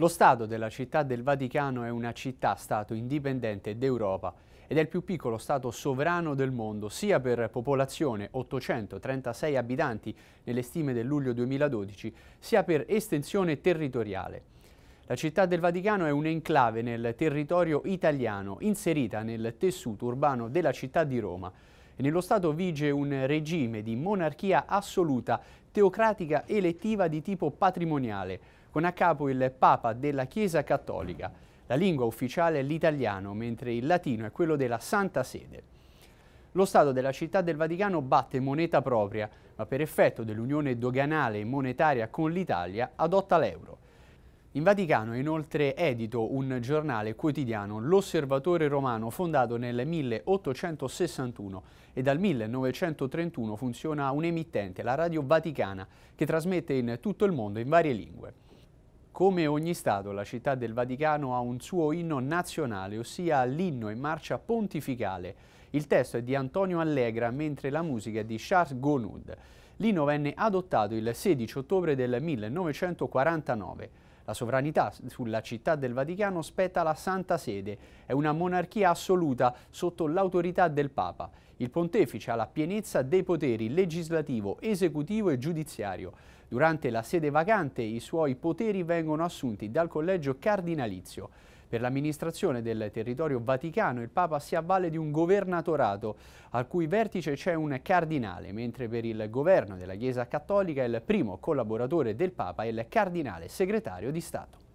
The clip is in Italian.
Lo Stato della Città del Vaticano è una città-stato indipendente d'Europa ed è il più piccolo Stato sovrano del mondo, sia per popolazione 836 abitanti nelle stime del luglio 2012, sia per estensione territoriale. La Città del Vaticano è un'enclave nel territorio italiano, inserita nel tessuto urbano della città di Roma. E nello Stato vige un regime di monarchia assoluta, teocratica elettiva di tipo patrimoniale, con a capo il Papa della Chiesa Cattolica. La lingua ufficiale è l'italiano, mentre il latino è quello della Santa Sede. Lo Stato della Città del Vaticano batte moneta propria, ma per effetto dell'unione doganale e monetaria con l'Italia adotta l'euro. In Vaticano è inoltre edito un giornale quotidiano, l'Osservatore Romano, fondato nel 1861 e dal 1931 funziona un'emittente, la Radio Vaticana, che trasmette in tutto il mondo in varie lingue. Come ogni Stato, la città del Vaticano ha un suo inno nazionale, ossia l'inno in marcia pontificale. Il testo è di Antonio Allegra, mentre la musica è di Charles Gonud. L'inno venne adottato il 16 ottobre del 1949. La sovranità sulla città del Vaticano spetta alla Santa Sede. È una monarchia assoluta sotto l'autorità del Papa. Il pontefice ha la pienezza dei poteri legislativo, esecutivo e giudiziario. Durante la sede vacante i suoi poteri vengono assunti dal collegio cardinalizio. Per l'amministrazione del territorio vaticano il Papa si avvale di un governatorato al cui vertice c'è un cardinale, mentre per il governo della Chiesa Cattolica il primo collaboratore del Papa è il cardinale segretario di Stato.